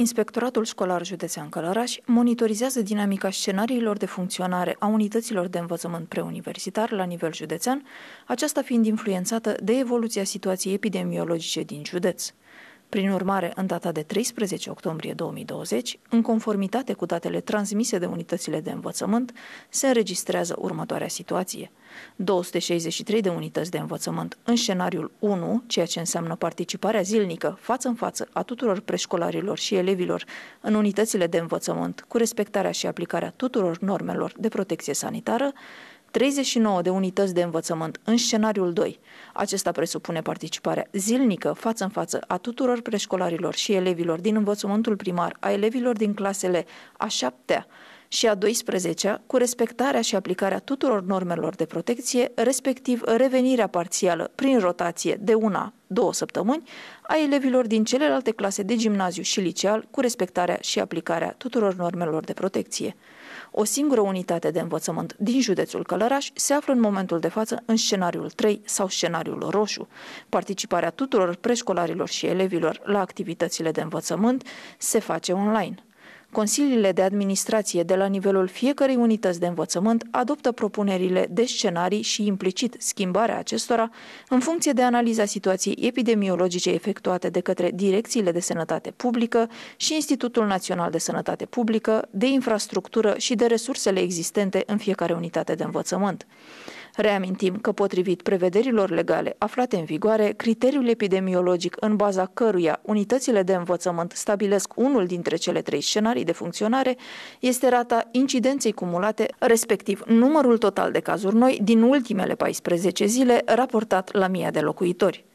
Inspectoratul Școlar Județean Călăraș monitorizează dinamica scenariilor de funcționare a unităților de învățământ preuniversitar la nivel județean, aceasta fiind influențată de evoluția situației epidemiologice din județ. Prin urmare, în data de 13 octombrie 2020, în conformitate cu datele transmise de unitățile de învățământ, se înregistrează următoarea situație. 263 de unități de învățământ în scenariul 1, ceea ce înseamnă participarea zilnică față în față a tuturor preșcolarilor și elevilor în unitățile de învățământ cu respectarea și aplicarea tuturor normelor de protecție sanitară, 39 de unități de învățământ în scenariul 2. Acesta presupune participarea zilnică, față în față, a tuturor preșcolarilor și elevilor din învățământul primar, a elevilor din clasele a -a, și a 12-a, cu respectarea și aplicarea tuturor normelor de protecție, respectiv revenirea parțială prin rotație de una două săptămâni a elevilor din celelalte clase de gimnaziu și liceal cu respectarea și aplicarea tuturor normelor de protecție. O singură unitate de învățământ din județul Călăraș se află în momentul de față în scenariul 3 sau scenariul roșu. Participarea tuturor preșcolarilor și elevilor la activitățile de învățământ se face online. Consiliile de administrație de la nivelul fiecărei unități de învățământ adoptă propunerile de scenarii și implicit schimbarea acestora în funcție de analiza situației epidemiologice efectuate de către direcțiile de sănătate publică și Institutul Național de Sănătate Publică, de infrastructură și de resursele existente în fiecare unitate de învățământ. Reamintim că, potrivit prevederilor legale aflate în vigoare, criteriul epidemiologic în baza căruia unitățile de învățământ stabilesc unul dintre cele trei scenarii salarii de funcționare este rata incidenței cumulate, respectiv numărul total de cazuri noi din ultimele 14 zile raportat la mii de locuitori.